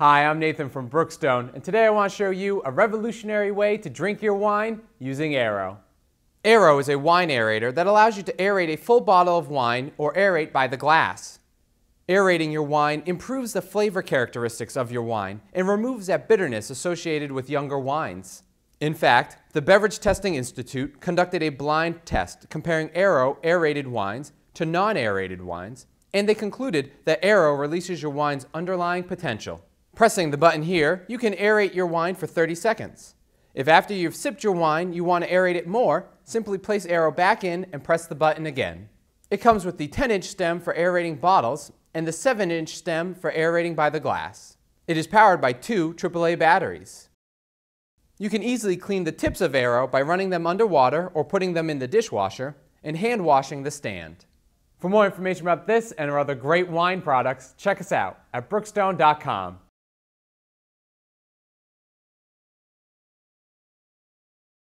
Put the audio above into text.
Hi, I'm Nathan from Brookstone, and today I want to show you a revolutionary way to drink your wine using Aero. Aero is a wine aerator that allows you to aerate a full bottle of wine or aerate by the glass. Aerating your wine improves the flavor characteristics of your wine and removes that bitterness associated with younger wines. In fact, the Beverage Testing Institute conducted a blind test comparing Aero aerated wines to non-aerated wines, and they concluded that Aero releases your wine's underlying potential. Pressing the button here, you can aerate your wine for 30 seconds. If after you've sipped your wine, you want to aerate it more, simply place arrow back in and press the button again. It comes with the 10-inch stem for aerating bottles and the 7-inch stem for aerating by the glass. It is powered by two AAA batteries. You can easily clean the tips of arrow by running them underwater or putting them in the dishwasher and hand washing the stand. For more information about this and our other great wine products, check us out at brookstone.com.